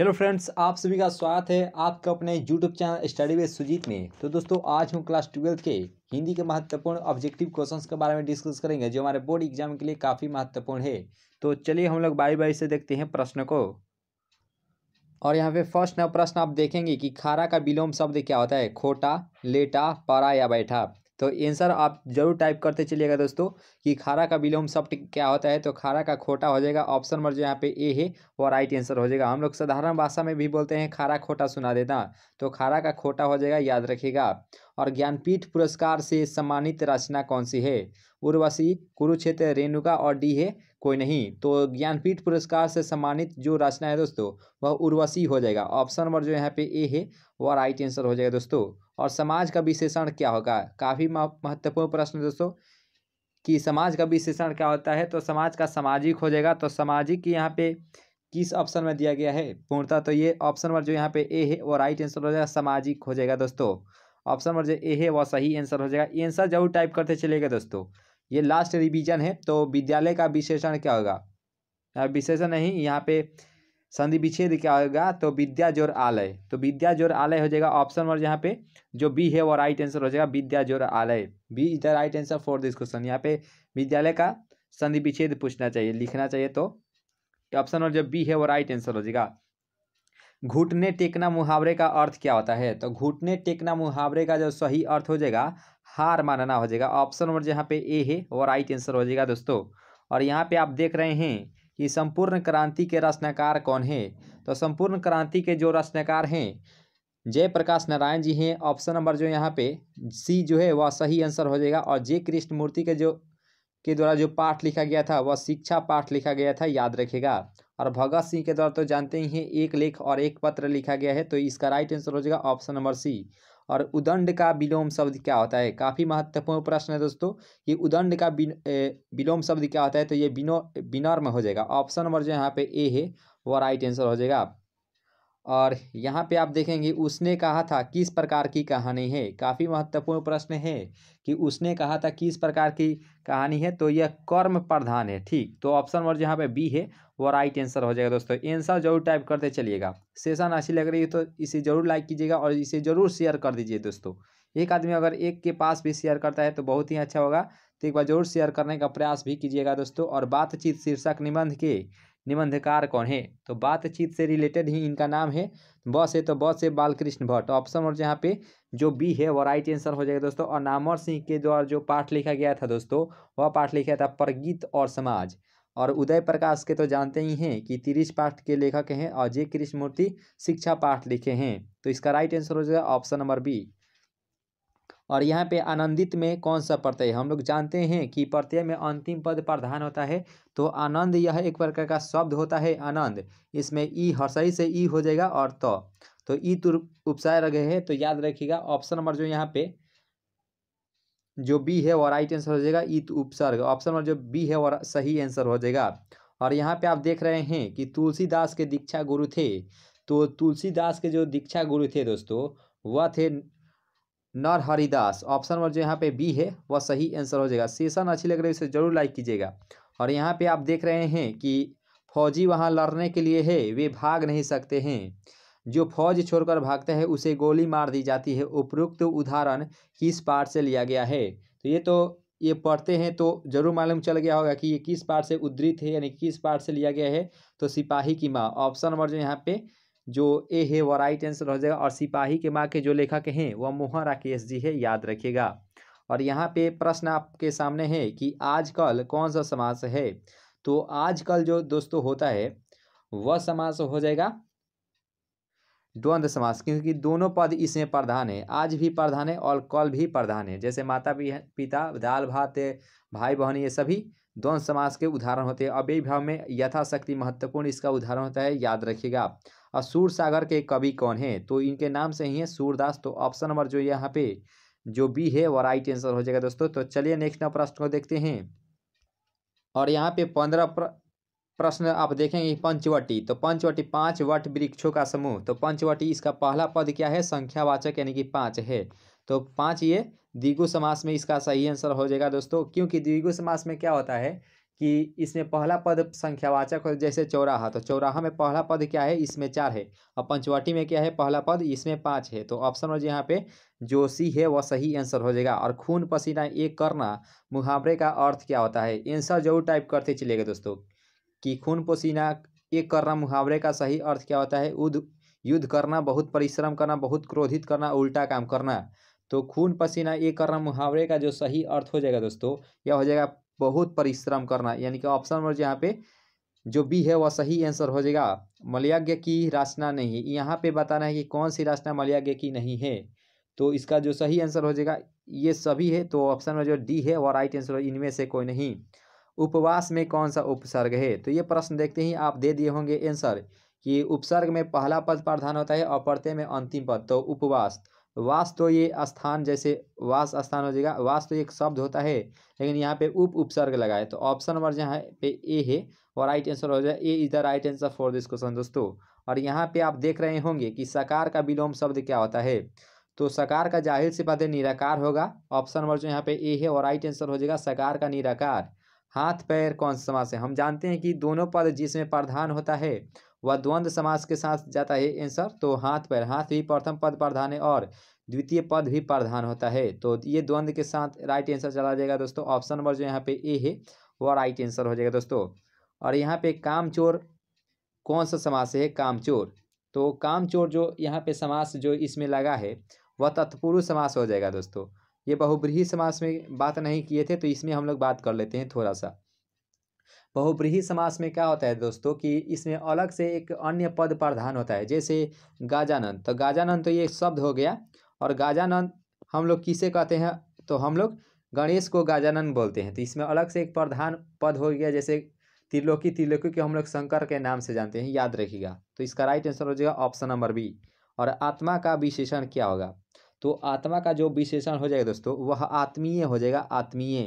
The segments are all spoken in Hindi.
हेलो फ्रेंड्स आप सभी का स्वागत है आपका अपने YouTube channel study with Sujeet में तो दोस्तों आज हम क्लास ट्वेल्थ के हिंदी के महत्वपूर्ण ऑब्जेक्टिव क्वेश्चंस के बारे में डिस्कस करेंगे जो हमारे बोर्ड एग्जाम के लिए काफ़ी महत्वपूर्ण है तो चलिए हम लोग बारी बारी से देखते हैं प्रश्न को और यहाँ पे फर्स्ट प्रश्न आप देखेंगे कि खारा का विलोम शब्द क्या होता है खोटा लेटा परा या बैठा तो आंसर आप जरूर टाइप करते चलिएगा दोस्तों कि खारा का विलोम शब्द क्या होता है तो खारा का खोटा हो जाएगा ऑप्शन नंबर जो यहाँ पे ए है वो राइट आंसर हो जाएगा हम लोग साधारण भाषा में भी बोलते हैं खारा खोटा सुना देना तो खारा का खोटा हो जाएगा याद रखिएगा और ज्ञानपीठ पुरस्कार से सम्मानित रचना कौन सी है उर्वशी कुरुक्षेत्र रेणुका और डी है कोई नहीं तो ज्ञानपीठ पुरस्कार से सम्मानित जो रचना है दोस्तों वह उर्वशी हो जाएगा ऑप्शन नंबर जो यहाँ पे ए है वह राइट आंसर हो जाएगा दोस्तों और समाज का विशेषण क्या होगा काफ़ी महत्वपूर्ण प्रश्न दोस्तों कि समाज का विशेषण क्या होता है तो समाज का सामाजिक हो जाएगा तो सामाजिक यहाँ पे किस ऑप्शन में दिया गया है पूर्णतः तो ये ऑप्शन नंबर जो यहाँ पे ए है वो राइट आंसर हो जाएगा सामाजिक हो जाएगा दोस्तों ऑप्शन नंबर जो ए है वो सही आंसर हो जाएगा आंसर जरूर टाइप करते चलेगा दोस्तों ये लास्ट रिविजन है तो विद्यालय का विशेषण क्या होगा विशेषण नहीं यहाँ पे संधि विच्छेद क्या होगा तो विद्या जोर आलय तो विद्या जोर आलय हो जाएगा ऑप्शन नंबर यहाँ पे जो बी है वो राइट आंसर हो जाएगा विद्या जोर आलय B is the right answer for this question यहाँ पे विद्यालय का संधि विच्छेद पूछना चाहिए लिखना चाहिए तो ऑप्शन नंबर जो बी है वो राइट आंसर हो जाएगा घुटने टेकना मुहावरे का अर्थ क्या होता है तो घुटने टेकना मुहावरे का जो सही अर्थ हो जाएगा हार मानना हो जाएगा ऑप्शन नंबर जहाँ पे ए है वो राइट आंसर हो जाएगा दोस्तों और यहाँ पे आप देख रहे हैं कि संपूर्ण क्रांति के रचनाकार कौन हैं तो संपूर्ण क्रांति के जो रचनाकार हैं जयप्रकाश नारायण जी हैं ऑप्शन नंबर जो यहाँ पे सी जो है वह सही आंसर हो जाएगा और जे कृष्णमूर्ति के जो के द्वारा जो पाठ लिखा गया था वह शिक्षा पाठ लिखा गया था याद रखेगा और भगत सिंह के द्वारा तो जानते ही हैं एक लेख और एक पत्र लिखा गया है तो इसका राइट आंसर हो जाएगा ऑप्शन नंबर सी और उदंड का विलोम शब्द क्या होता है काफ़ी महत्वपूर्ण प्रश्न है दोस्तों ये उदंड का विलोम शब्द क्या होता है तो ये बिनो विनर्म हो जाएगा ऑप्शन नंबर जो यहाँ पे ए है वो राइट आंसर हो जाएगा और यहाँ पे आप देखेंगे उसने कहा था किस प्रकार की कहानी है काफ़ी महत्वपूर्ण प्रश्न है कि उसने कहा था किस प्रकार की कहानी है तो यह कर्म प्रधान है ठीक तो ऑप्शन नंबर जहाँ पे बी है वो राइट आंसर हो जाएगा दोस्तों आंसर जरूर टाइप करते चलिएगा सेशन अच्छी लग रही है तो इसे जरूर लाइक कीजिएगा और इसे जरूर शेयर कर दीजिए दोस्तों एक आदमी अगर एक के पास भी शेयर करता है तो बहुत ही अच्छा होगा तो एक बार जरूर शेयर करने का प्रयास भी कीजिएगा दोस्तों और बातचीत शीर्षक निबंध के निबंधकार कौन है तो बातचीत से रिलेटेड ही इनका नाम है बॉस है तो बॉस है बालकृष्ण भट्ट ऑप्शन और जहाँ पे जो बी है वो राइट आंसर हो जाएगा दोस्तों और नामर सिंह के द्वारा जो पाठ लिखा गया था दोस्तों वह पाठ लिखा था परगीत और समाज और उदय प्रकाश के तो जानते ही हैं कि तिरिश पाठ के लेखक हैं और जे कृष्णमूर्ति शिक्षा पाठ लिखे हैं तो इसका राइट आंसर हो जाएगा ऑप्शन नंबर बी और यहाँ पे आनंदित में कौन सा प्रत्यय हम लोग जानते हैं कि प्रत्यय में अंतिम पद प्रधान होता है तो आनंद यह एक प्रकार का शब्द होता है आनंद इसमें ई सही से ई हो जाएगा और त तो ई तुर उपसाय रह गए हैं तो याद रखिएगा ऑप्शन नंबर जो यहाँ पे जो बी है वो राइट आंसर हो जाएगा ई तो उपसर्ग ऑप्शन नंबर जो बी है वो सही आंसर हो जाएगा और यहाँ पे आप देख रहे हैं कि तुलसीदास के दीक्षा गुरु थे तो तुलसीदास के जो दीक्षा गुरु थे दोस्तों वह थे नर हरिदास ऑप्शन नंबर जो यहाँ पे बी है वह सही आंसर हो जाएगा सेशन अच्छी लग रही है उसे जरूर लाइक कीजिएगा और यहाँ पे आप देख रहे हैं कि फौजी वहाँ लड़ने के लिए है वे भाग नहीं सकते हैं जो फौज छोड़कर भागता है उसे गोली मार दी जाती है उपरोक्त उदाहरण किस पार्ट से लिया गया है तो ये तो ये पढ़ते हैं तो जरूर मालूम चल गया होगा कि ये किस पार्ट से उद्धृत है यानी किस पार्ट से लिया गया है तो सिपाही की माँ ऑप्शन नंबर जो यहाँ पे जो ए है वह राइट आंसर हो जाएगा और सिपाही के माँ के जो लेखक हैं वह मोहन राकेश जी है याद रखिएगा और यहाँ पे प्रश्न आपके सामने है कि आजकल कौन सा समास है तो आजकल जो दोस्तों होता है वह समास हो जाएगा द्वंद्व समास क्योंकि दोनों पद इसमें प्रधान है आज भी प्रधान है और कल भी प्रधान है जैसे माता पिता दाल भात भाई बहन ये सभी द्वंद्व समास के उदाहरण होते हैं ये भाव में यथाशक्ति महत्वपूर्ण इसका उदाहरण होता है याद रखिएगा और सूर सागर के कवि कौन है तो इनके नाम से ही है सूरदास तो ऑप्शन नंबर जो यहाँ पे जो बी है वो राइट आंसर हो जाएगा दोस्तों तो चलिए नेक्स्ट प्रश्न को देखते हैं और यहाँ पे पंद्रह प्रश्न आप देखेंगे पंचवटी तो पंचवटी पांच वट वृक्षों का समूह तो पंचवटी इसका पहला पद क्या है संख्यावाचक यानी कि पांच है तो पांच ये द्विगु समास में इसका सही आंसर हो जाएगा दोस्तों क्योंकि द्विगु समास में क्या होता है कि इसमें पहला पद संख्यावाचक हो जैसे चौराहा तो चौराहा में पहला पद क्या है इसमें चार है और पंचवटी में क्या है पहला पद इसमें पाँच है तो ऑप्शन नंबर यहाँ पे जो सी है वह सही आंसर हो जाएगा और खून पसीना एक करना मुहावरे का अर्थ क्या होता है आंसर जरूर टाइप करते चलेगा दोस्तों कि खून पसीना एक करना मुहावरे का सही अर्थ क्या होता है युद्ध युद्ध करना बहुत परिश्रम करना बहुत क्रोधित करना उल्टा काम करना तो खून पसीना ये करना मुहावरे का जो सही अर्थ हो जाएगा दोस्तों यह हो जाएगा बहुत परिश्रम करना यानी कि ऑप्शन नंबर जो यहाँ पे जो बी है वह सही आंसर हो जाएगा मलयाज्ञ की रचना नहीं यहाँ पे बताना है कि कौन सी रचना मलयाज्ञ की नहीं है तो इसका जो सही आंसर हो जाएगा ये सभी है तो ऑप्शन नंबर जो डी है वह राइट आंसर इनमें से कोई नहीं उपवास में कौन सा उपसर्ग है तो ये प्रश्न देखते ही आप दे दिए होंगे आंसर कि उपसर्ग में पहला पद प्रधान होता है और प्रत्यय में अंतिम पद तो उपवास वास तो ये स्थान जैसे वास स्थान हो जाएगा वास तो एक शब्द होता है लेकिन यहाँ पे उप उपसर्ग लगाए तो ऑप्शन नंबर जहाँ पे ए है और राइट आंसर हो जाए A is the right answer for this question दोस्तों और यहाँ पे आप देख रहे होंगे कि सकार का विलोम शब्द क्या होता है तो सकार का जाहिर से पद निराकार होगा ऑप्शन नंबर जो यहाँ पे ए है और राइट आंसर हो जाएगा सकार का निराकार हाथ पैर कौन समास है हम जानते हैं कि दोनों पद जिसमें प्रधान होता है वह द्वंद्व समास के साथ जाता है आंसर तो हाथ पैर हाथ भी प्रथम पद प्रधान है और द्वितीय पद भी प्रधान होता है तो ये द्वंद्व के साथ राइट आंसर चला जाएगा दोस्तों ऑप्शन नंबर जो यहाँ पे ए है वह राइट आंसर हो जाएगा दोस्तों और यहाँ पे कामचोर कौन सा समास है कामचोर तो कामचोर जो यहाँ पे समास जो इसमें लगा है वह तत्पुरुष समास हो जाएगा दोस्तों ये बहुब्रीही समास में बात नहीं किए थे तो इसमें हम लोग बात कर लेते हैं थोड़ा सा बहुब्रीही समास में क्या होता है दोस्तों कि इसमें अलग से एक अन्य पद प्रधान होता है जैसे गाजानंद तो गाजानंद तो ये शब्द हो गया और गाजानंद हम लोग किसे कहते हैं तो हम लोग गणेश को गाजानंद बोलते हैं तो इसमें अलग से एक प्रधान पद हो गया जैसे त्रिलोकी त्रिलोकी को हम लोग शंकर के नाम से जानते हैं याद रखिएगा तो इसका राइट आंसर हो जाएगा ऑप्शन नंबर बी और आत्मा का विशेषण क्या होगा तो आत्मा का जो विशेषण हो जाएगा दोस्तों वह आत्मीय हो जाएगा आत्मीय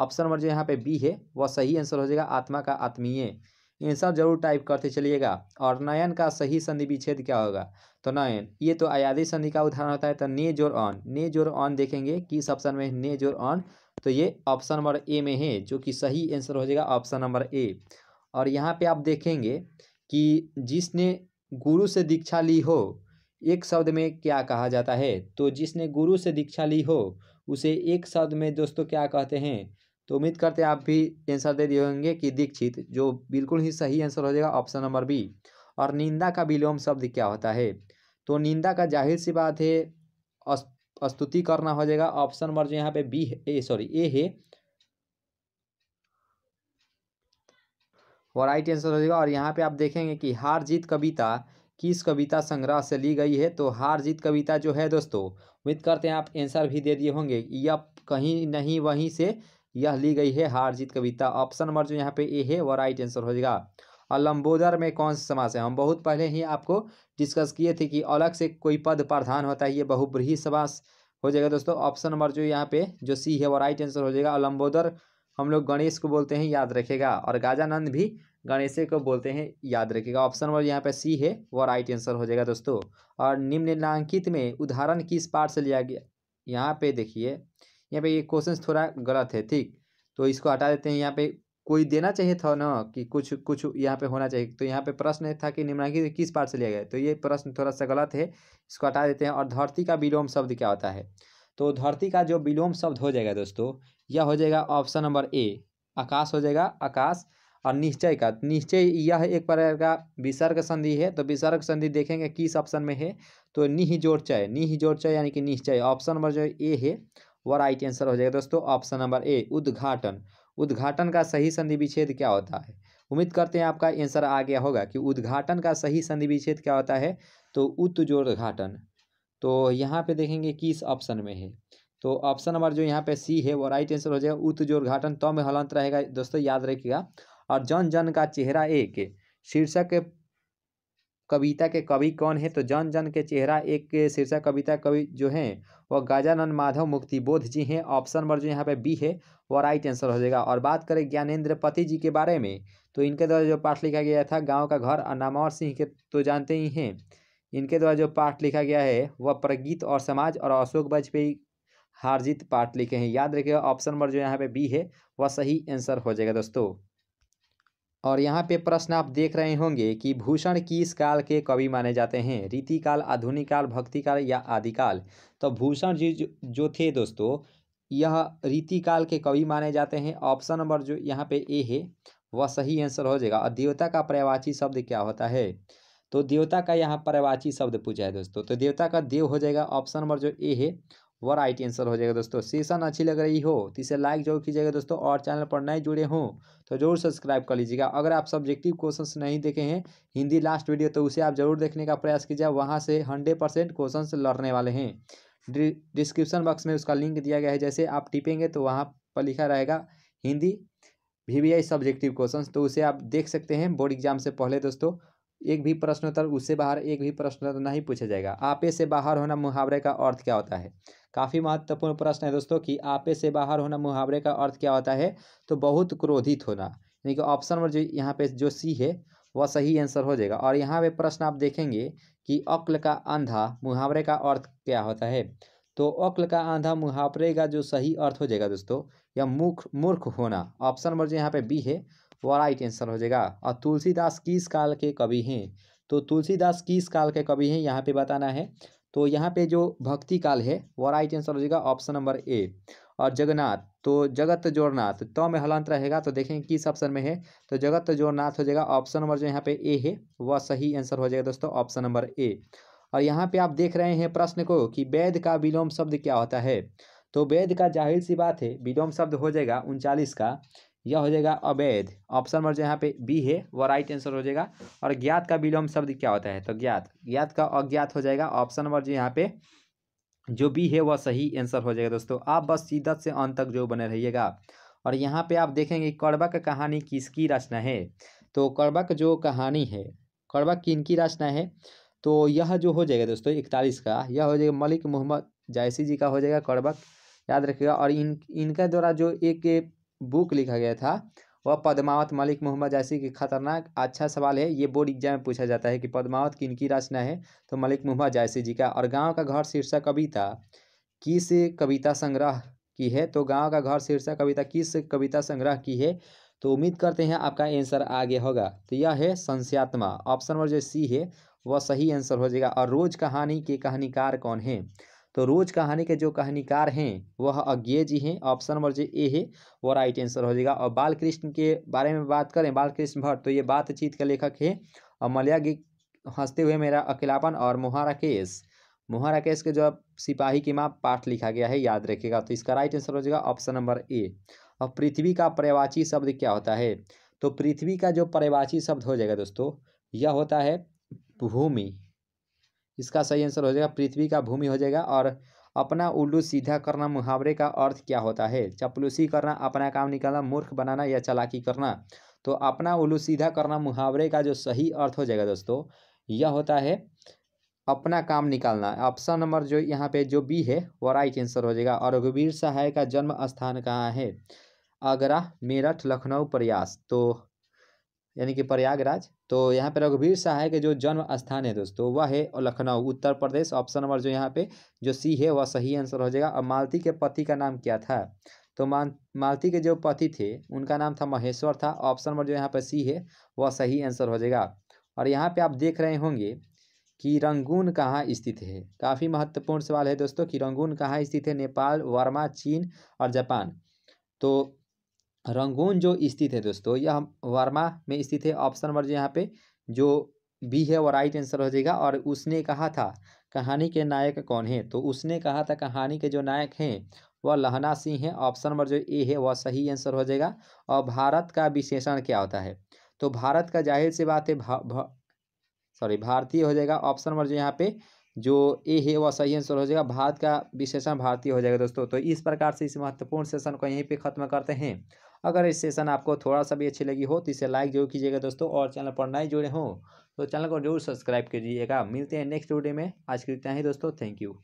ऑप्शन नंबर जो यहाँ पे बी है वह सही आंसर हो जाएगा आत्मा का आत्मीय इन सब जरूर टाइप करते चलिएगा और नयन का सही संधि विच्छेद क्या होगा तो नयन ये तो आयादी संधि का उदाहरण होता है तो ने जोर ऑन ने जोर ऑन देखेंगे किस ऑप्शन में ने जोर ऑन तो ये ऑप्शन नंबर ए में है जो कि सही आंसर हो जाएगा ऑप्शन नंबर ए और यहाँ पे आप देखेंगे कि जिसने गुरु से दीक्षा ली हो एक शब्द में क्या कहा जाता है तो जिसने गुरु से दीक्षा ली हो उसे एक शब्द में दोस्तों क्या कहते हैं तो उम्मीद करते हैं आप भी आंसर दे दिए होंगे कि दीक्षित जो बिल्कुल ही सही आंसर हो जाएगा ऑप्शन नंबर बी और निंदा का विलोम शब्द क्या होता है तो निंदा का जाहिर सी बात है स्तुति करना हो जाएगा ऑप्शन नंबर जो यहाँ पे बी ए सॉरी ए है और राइट आंसर हो जाएगा और यहाँ पे आप देखेंगे कि हार जीत कविता किस कविता संग्रह से ली गई है तो हार जीत कविता जो है दोस्तों उम्मीद करते हैं आप आंसर भी दे दिए होंगे यह कहीं नहीं वहीं से यह ली गई है हार जीत कविता ऑप्शन नंबर जो यहाँ पे ए है वह राइट आंसर हो जाएगा और लंबोदर में कौन सा समास है हम बहुत पहले ही आपको डिस्कस किए थे कि अलग से कोई पद प्रधान होता है ये बहुब्रीही समास हो जाएगा दोस्तों ऑप्शन नंबर जो यहाँ पे जो सी है वो राइट आंसर हो जाएगा और लंबोदर हम लोग गणेश को बोलते हैं याद रखेगा और गाजानंद भी गणेश को बोलते हैं याद रखिएगा ऑप्शन नंबर यहाँ पे सी है वो राइट आंसर हो जाएगा दोस्तों और निम्नलिखित में उदाहरण किस पार्ट से लिया गया यहाँ पे देखिए यहाँ पे ये क्वेश्चन थोड़ा गलत है ठीक तो इसको हटा देते हैं यहाँ पे कोई देना चाहिए था ना कि कुछ कुछ यहाँ पे होना चाहिए तो यहाँ पे प्रश्न था कि निम्नलिखित किस पार्ट से लिया गया तो ये प्रश्न थोड़ा सा गलत है इसको हटा देते हैं और धरती का विलोम शब्द क्या होता है तो धरती का जो विलोम शब्द हो जाएगा दोस्तों यह हो जाएगा ऑप्शन नंबर ए आकाश हो जाएगा आकाश और निश्चय का निश्चय यह एक प्रकार का विसर्ग संधि है तो विसर्ग संधि देखेंगे किस ऑप्शन में है तो निह जोड़ चय निह जोड़ चय यानी कि निश्चय ऑप्शन नंबर जो ए है वह राइट आंसर हो जाएगा दोस्तों ऑप्शन नंबर ए उद्घाटन उद्घाटन का सही संधि विच्छेद क्या होता है उम्मीद करते हैं आपका आंसर आ गया होगा कि उद्घाटन का सही संधि विच्छेद क्या होता है तो उत जोड़ तो यहाँ पे देखेंगे किस ऑप्शन में है तो ऑप्शन नंबर जो यहाँ पे सी है वो राइट आंसर हो जाएगा उत जोड़ तो में हलंत रहेगा दोस्तों याद रखिएगा और जन जन का चेहरा एक शीर्षक कविता के कवि कौन है तो जन जन के चेहरा एक शीर्षक कविता कवि जो हैं वह गजानंद माधव मुक्ति बोध जी हैं ऑप्शन नंबर जो यहाँ पे बी है वो राइट आंसर हो जाएगा और बात करें ज्ञानेन्द्र पति जी के बारे में तो इनके द्वारा जो पाठ लिखा गया था गाँव का घर अनामौर सिंह के तो जानते ही हैं इनके द्वारा जो पाठ लिखा गया है वह प्रगीत और समाज और अशोक वाजपेयी हारजीत पाठ लिखे हैं याद रखिएगा ऑप्शन नंबर जो यहाँ पे बी है वह सही आंसर हो जाएगा दोस्तों और यहाँ पे प्रश्न आप देख रहे होंगे कि भूषण किस काल के कवि माने जाते हैं रीतिकाल आधुनिक काल भक्ति काल या आदिकाल तो भूषण जी जो, जो थे दोस्तों यह रीतिकाल के कवि माने जाते हैं ऑप्शन नंबर जो यहाँ पे ए है वह सही आंसर हो जाएगा और देवता का पर्यावाची शब्द क्या होता है तो देवता का यहाँ पर्यावाची शब्द पूछा है दोस्तों तो देवता का देव हो जाएगा ऑप्शन नंबर जो ए है वह राइट आंसर हो जाएगा दोस्तों सेशन अच्छी लग रही हो तो इसे लाइक जरूर कीजिएगा दोस्तों और चैनल पर नए जुड़े हों तो जरूर सब्सक्राइब कर लीजिएगा अगर आप सब्जेक्टिव क्वेश्चंस नहीं देखे हैं हिंदी लास्ट वीडियो तो उसे आप जरूर देखने का प्रयास कीजिए वहाँ से हंड्रेड परसेंट क्वेश्चन लड़ने वाले हैं डिस्क्रिप्शन बॉक्स में उसका लिंक दिया गया है जैसे आप टिपेंगे तो वहाँ पर लिखा रहेगा हिंदी वी सब्जेक्टिव क्वेश्चन तो उसे आप देख सकते हैं बोर्ड एग्जाम से पहले दोस्तों एक भी प्रश्नोत्तर उससे बाहर एक भी प्रश्नोत्तर नहीं पूछा जाएगा आपे से बाहर होना मुहावरे का अर्थ क्या होता है काफ़ी महत्वपूर्ण प्रश्न है दोस्तों कि आपे से बाहर होना मुहावरे का अर्थ क्या होता है तो बहुत क्रोधित होना यानी कि ऑप्शन नंबर जो यहाँ पे जो सी है वह सही आंसर हो जाएगा और यहाँ पे प्रश्न आप देखेंगे कि अक्ल का आंधा मुहावरे का अर्थ क्या होता है तो अक्ल का आंधा मुहावरे का जो सही अर्थ हो जाएगा दोस्तों या मूर्ख मूर्ख होना ऑप्शन नंबर जो यहाँ पे बी है वह राइट आंसर हो जाएगा और तुलसीदास किस काल के कवि हैं तो तुलसीदास किस काल के कवि हैं यहाँ पे बताना है तो यहाँ पे जो भक्ति काल है वह राइट आंसर हो जाएगा ऑप्शन नंबर ए और जगन्नाथ तो जगत जोरनाथ तो में हलंत रहेगा तो देखेंगे किस ऑप्शन में है तो जगत जोरनाथ हो जाएगा ऑप्शन नंबर जो यहाँ पे ए है वह सही आंसर हो जाएगा दोस्तों ऑप्शन नंबर ए और यहाँ पे आप देख रहे हैं प्रश्न को कि वैध का विलोम शब्द क्या होता है तो वैध का जाहिर सी बात है विलोम शब्द हो जाएगा उनचालीस का यह हो जाएगा अवैध ऑप्शन नंबर जो यहाँ पे बी है वह राइट आंसर हो जाएगा और ज्ञात का विलोम शब्द क्या होता है तो ज्ञात ज्ञात का अज्ञात हो जाएगा ऑप्शन नंबर जो यहाँ पे जो बी है वह सही आंसर हो जाएगा दोस्तों आप बस सीधत से अंत तक जो बने रहिएगा और यहाँ पे आप देखेंगे कड़बक कहानी किसकी रचना है तो कड़बक जो कहानी है कड़बक किन की रचना है तो यह जो हो जाएगा दोस्तों इकतालीस का यह हो जाएगा मलिक मोहम्मद जायसी जी का हो जाएगा कड़बक याद रखिएगा और इन इनका द्वारा जो एक बुक लिखा गया था वह पद्मावत मलिक मोहम्मद जैसी की खतरनाक अच्छा सवाल है ये बोर्ड एग्जाम में पूछा जाता है कि पद्मावत किन की रचना है तो मलिक मोहम्मद जैसी जी का और गाँव का घर शीर्षक कविता किस कविता संग्रह की है तो गाँव का घर शीर्षक कविता किस कविता संग्रह की है तो उम्मीद करते हैं आपका आंसर आगे होगा तो यह है संस्यात्मा ऑप्शन नंबर जो सी है वह सही आंसर हो जाएगा और रोज कहानी के कहानीकार कौन है तो रोज कहानी के जो कहानीकार हैं वह अज्ञे जी हैं ऑप्शन नंबर जो ए है वो राइट आंसर हो जाएगा और बालकृष्ण के बारे में बात करें बालकृष्ण भट्ट तो ये बातचीत का लेखक है और मलयागी हंसते हुए मेरा अकेलापन और मोहा राकेश मोहा राकेश के जो सिपाही की माँ पाठ लिखा गया है याद रखेगा तो इसका राइट आंसर हो जाएगा ऑप्शन नंबर ए और पृथ्वी का पर्यवाची शब्द क्या होता है तो पृथ्वी का जो पर्यवाची शब्द हो जाएगा दोस्तों यह होता है भूमि इसका सही आंसर हो जाएगा पृथ्वी का भूमि हो जाएगा और अपना उल्लू सीधा करना मुहावरे का अर्थ क्या होता है चपलूसी करना अपना काम निकालना मूर्ख बनाना या चलाकी करना तो अपना उल्लू सीधा करना मुहावरे का जो सही अर्थ हो जाएगा दोस्तों यह होता है अपना काम निकालना ऑप्शन नंबर जो यहाँ पे जो बी है वो राइट आंसर हो जाएगा और रघुवीर सहाय का जन्म स्थान कहाँ है आगरा मेरठ लखनऊ प्रयास तो यानी कि प्रयागराज तो यहाँ पे रघुवीर है के जो जन्म स्थान है दोस्तों वह है लखनऊ उत्तर प्रदेश ऑप्शन नंबर जो यहाँ पे जो सी है वह सही आंसर हो जाएगा और मालती के पति का नाम क्या था तो मान मालती के जो पति थे उनका नाम था महेश्वर था ऑप्शन नंबर जो यहाँ पे सी है वह सही आंसर हो जाएगा और यहाँ पर आप देख रहे होंगे कि रंगून कहाँ स्थित है काफ़ी महत्वपूर्ण सवाल है दोस्तों कि रंगून कहाँ स्थित है नेपाल वर्मा चीन और जापान तो रंगून जो स्थित है दोस्तों यह वर्मा में स्थित है ऑप्शन नंबर जो यहाँ पे जो बी है वो राइट आंसर हो जाएगा और उसने कहा था कहानी के नायक कौन है तो उसने कहा था कहानी के जो नायक हैं वह लहना सिंह है ऑप्शन नंबर जो ए है वह सही आंसर हो जाएगा और भारत का विशेषण क्या होता है तो भारत का जाहिर सी बात है भा, भा, सॉरी भारतीय हो जाएगा ऑप्शन नंबर जो यहाँ पे जो ए है वह सही आंसर हो जाएगा भारत का विशेषण भारतीय हो जाएगा दोस्तों तो इस प्रकार से इस महत्वपूर्ण सेशन को यहीं पे खत्म करते हैं अगर इस सेशन आपको थोड़ा सा भी अच्छी लगी हो तो इसे लाइक जरूर कीजिएगा दोस्तों और चैनल पर नए जुड़े हों तो चैनल को जरूर सब्सक्राइब कीजिएगा मिलते हैं नेक्स्ट वीडियो में आज के लिए ही दोस्तों थैंक यू